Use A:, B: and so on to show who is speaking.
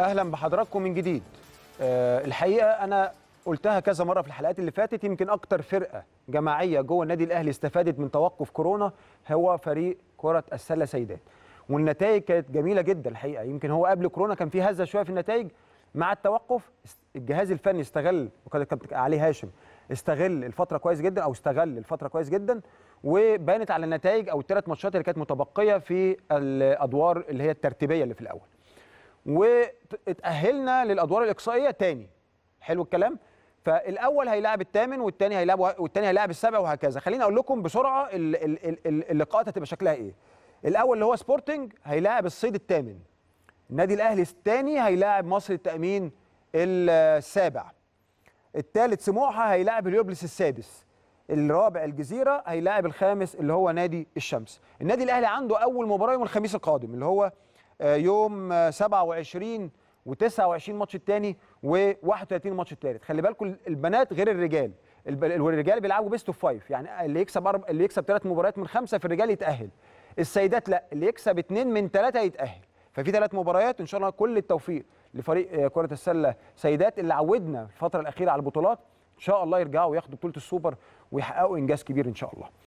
A: اهلا بحضراتكم من جديد أه الحقيقه انا قلتها كذا مره في الحلقات اللي فاتت يمكن اكتر فرقه جماعيه جوه النادي الاهلي استفادت من توقف كورونا هو فريق كره السله سيدات والنتائج كانت جميله جدا الحقيقه يمكن هو قبل كورونا كان في هزه شويه في النتائج مع التوقف الجهاز الفني استغل وكان عليه هاشم استغل الفتره كويس جدا او استغل الفتره كويس جدا وبانت على النتائج او الثلاث ماتشات اللي كانت متبقيه في الادوار اللي هي الترتيبيه اللي في الاول واتأهلنا للأدوار الإقصائية تاني حلو الكلام فالأول هيلاعب الثامن والثاني هيلاعب والثاني هيلاعب السابع وهكذا خليني أقول لكم بسرعة اللقاءات هتبقى شكلها إيه الأول اللي هو سبورتنج هيلاعب الصيد الثامن النادي الأهلي الثاني هيلاعب مصر التأمين السابع الثالث سموحة هيلاعب اليوبلس السادس الرابع الجزيرة هيلاعب الخامس اللي هو نادي الشمس النادي الأهلي عنده أول مباراة يوم الخميس القادم اللي هو آه، يوم 27 آه، و29 ماتش الثاني و31 ماتش الثالث خلي بالكم البنات غير الرجال الرجال بيلعبوا بيست اوف فايف يعني اللي يكسب أرب... اللي يكسب ثلاث مباريات من خمسه في الرجال يتاهل السيدات لا اللي يكسب اثنين من ثلاثه يتاهل ففي ثلاث مباريات ان شاء الله كل التوفيق لفريق آه، كره السله سيدات اللي عودنا الفتره الاخيره على البطولات ان شاء الله يرجعوا وياخدوا بطوله السوبر ويحققوا انجاز كبير ان شاء الله